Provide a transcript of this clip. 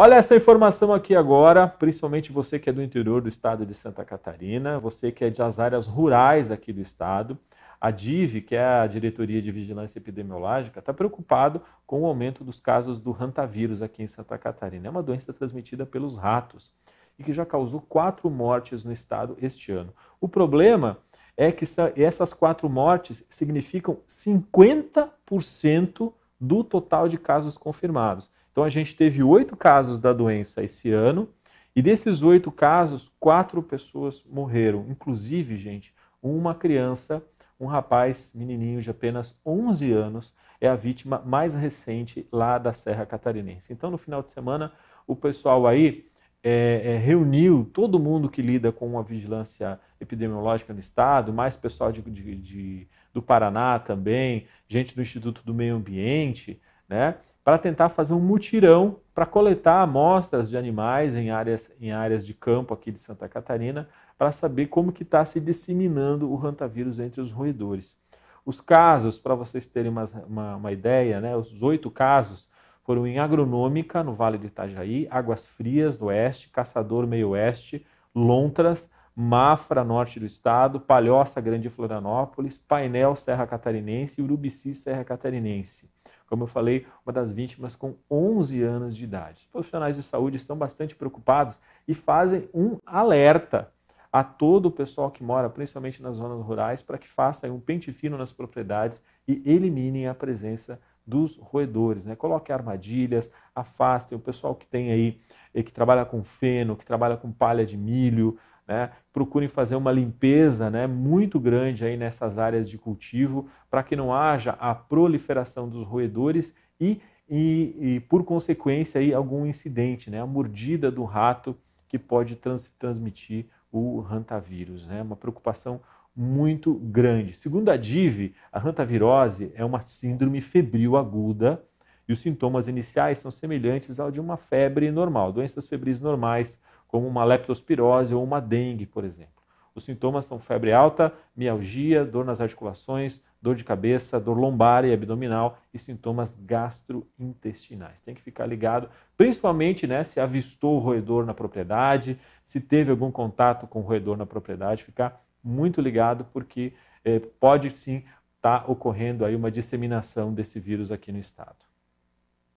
Olha essa informação aqui agora, principalmente você que é do interior do estado de Santa Catarina, você que é das áreas rurais aqui do estado. A DIV, que é a Diretoria de Vigilância Epidemiológica, está preocupado com o aumento dos casos do hantavírus aqui em Santa Catarina. É uma doença transmitida pelos ratos e que já causou quatro mortes no estado este ano. O problema é que essas quatro mortes significam 50% do total de casos confirmados. Então a gente teve oito casos da doença esse ano e desses oito casos, quatro pessoas morreram, inclusive, gente, uma criança, um rapaz, menininho de apenas 11 anos, é a vítima mais recente lá da Serra Catarinense. Então, no final de semana, o pessoal aí é, é, reuniu todo mundo que lida com a vigilância epidemiológica no estado, mais pessoal de, de, de, do Paraná também, gente do Instituto do Meio Ambiente, né, para tentar fazer um mutirão para coletar amostras de animais em áreas, em áreas de campo aqui de Santa Catarina, para saber como que está se disseminando o rantavírus entre os roedores. Os casos, para vocês terem uma, uma, uma ideia, né, os oito casos foram em Agronômica, no Vale do Itajaí, Águas Frias, do Oeste, Caçador, Meio Oeste, Lontras, Mafra, norte do estado, Palhoça, Grande Florianópolis, Painel, Serra Catarinense e Urubici, Serra Catarinense. Como eu falei, uma das vítimas com 11 anos de idade. Os profissionais de saúde estão bastante preocupados e fazem um alerta a todo o pessoal que mora, principalmente nas zonas rurais, para que façam um pente fino nas propriedades e eliminem a presença dos roedores. Né? Coloquem armadilhas, afastem o pessoal que tem aí, eh, que trabalha com feno, que trabalha com palha de milho, né? Procurem fazer uma limpeza né, muito grande aí nessas áreas de cultivo para que não haja a proliferação dos roedores e, e, e por consequência, aí, algum incidente, né? a mordida do rato que pode trans, transmitir o hantavírus. Né? Uma preocupação muito grande. Segundo a DIV, a hantavirose é uma síndrome febril aguda e os sintomas iniciais são semelhantes ao de uma febre normal, doenças febris normais, como uma leptospirose ou uma dengue, por exemplo. Os sintomas são febre alta, mialgia, dor nas articulações, dor de cabeça, dor lombar e abdominal e sintomas gastrointestinais. Tem que ficar ligado, principalmente né, se avistou o roedor na propriedade, se teve algum contato com o roedor na propriedade, ficar muito ligado porque eh, pode sim estar tá ocorrendo aí uma disseminação desse vírus aqui no estado.